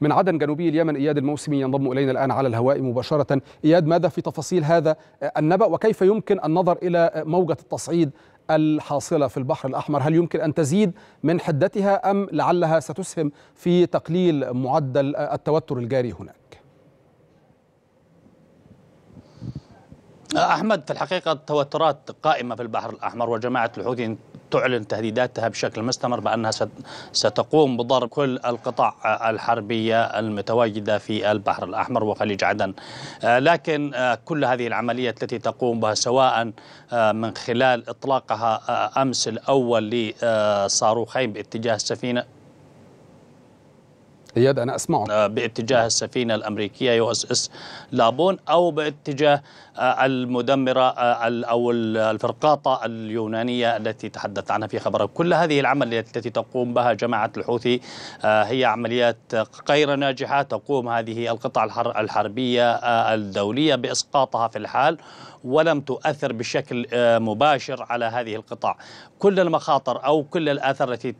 من عدن جنوبي اليمن إياد الموسمي ينضم إلينا الآن على الهواء مباشرة إياد ماذا في تفاصيل هذا النبأ وكيف يمكن النظر إلى موجة التصعيد الحاصلة في البحر الأحمر هل يمكن أن تزيد من حدتها أم لعلها ستسهم في تقليل معدل التوتر الجاري هناك احمد في الحقيقه التوترات قائمه في البحر الاحمر وجماعه الحوثي تعلن تهديداتها بشكل مستمر بأنها ستقوم بضرب كل القطع الحربية المتواجدة في البحر الأحمر وخليج عدن آه، لكن آه، كل هذه العمليات التي تقوم بها سواء آه، من خلال إطلاقها أمس الأول لصاروخين باتجاه السفينة اياد انا اسمعك آه، باتجاه السفينه الامريكيه يو اس اس لابون او باتجاه آه، المدمره آه، او الفرقاطه اليونانيه التي تحدث عنها في خبرك، كل هذه العمليات التي تقوم بها جماعه الحوثي هي عمليات غير ناجحه تقوم هذه القطع الحربيه الدوليه باسقاطها في الحال ولم تؤثر بشكل مباشر على هذه القطاع كل المخاطر أو كل الآثار التي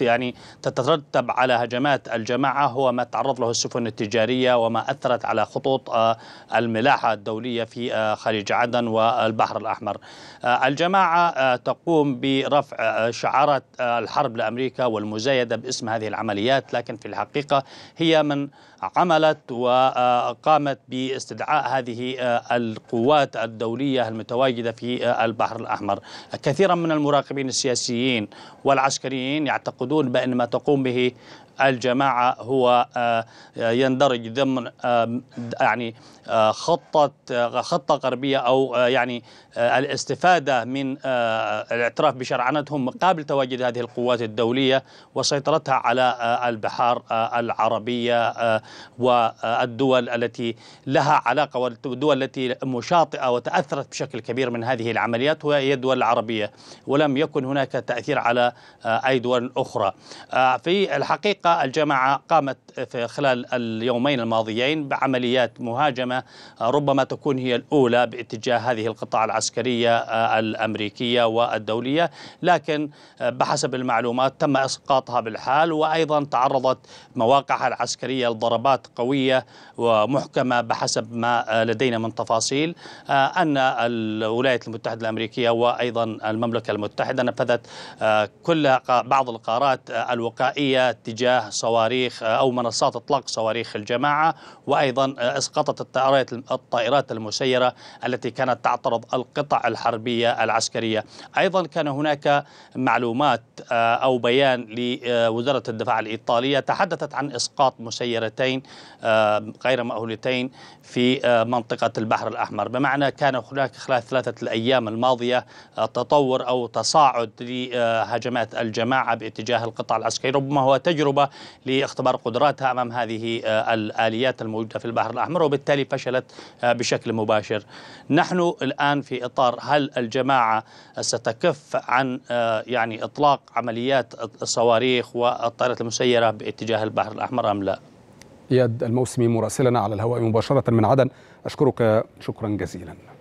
يعني تترتب على هجمات الجماعة هو ما تعرض له السفن التجارية وما أثرت على خطوط آه، الملاحة الدولية في آه، خليج عدن والبحر الأحمر آه، الجماعة تقوم برفع شعارات الحرب لأمريكا والمزايدة باسم هذه العمليات لكن في الحقيقة هي من عملت وقامت باستدعاء هذه القوات الدولية المتواجدة في البحر الأحمر كثيرا من المراقبين السياسيين والعسكريين يعتقدون بأن ما تقوم به الجماعة هو آه، آه، يندرج ضمن آه، يعني خطة خطة غربية أو يعني الاستفادة من الاعتراف بشرعنتهم مقابل تواجد هذه القوات الدولية وسيطرتها على البحار العربية والدول التي لها علاقة والدول التي مشاطئة وتأثرت بشكل كبير من هذه العمليات وهي الدول العربية ولم يكن هناك تأثير على أي دول الأخرى آه، في الحقيقة الجماعة قامت في خلال اليومين الماضيين بعمليات مهاجمة آه، ربما تكون هي الأولى باتجاه هذه القطاع العسكرية آه، الأمريكية والدولية لكن بحسب المعلومات تم إسقاطها بالحال وأيضا تعرضت مواقعها العسكرية لضربات قوية ومحكمة بحسب ما لدينا من تفاصيل أن الولايات المتحدة الأمريكية وأيضا المملكة المتحدة نفذت كل بعض القارات الوقائية تجاه صواريخ أو منصات إطلاق صواريخ الجماعة وأيضا إسقطت الطائرات الطائرات المسيرة التي كانت تعترض القطع الحربية العسكرية أيضا كان هناك معلومات آه، أو بيان لوزارة الدفاع الإيطالية تحدثت عن إسقاط مسيرتين آه، غير مأهولتين في آه، منطقة البحر الأحمر بمعنى كان هناك خلال ثلاثة الأيام الماضية تطور أو تصاعد لهجمات الجماعة باتجاه القطاع العسكري ربما هو تجربة لاختبار قدراتها أمام هذه آه، الآليات الموجودة في البحر الأحمر وبالتالي فشلت آه، بشكل مباشر نحن الآن في إطار هل الجماعة ستكف عن آه، يعني إطلاق عمليات الصواريخ والطائرات المسيرة باتجاه البحر الأحمر أم لا؟ إياد الموسمي مراسلنا على الهواء مباشرة من عدن أشكرك شكرا جزيلا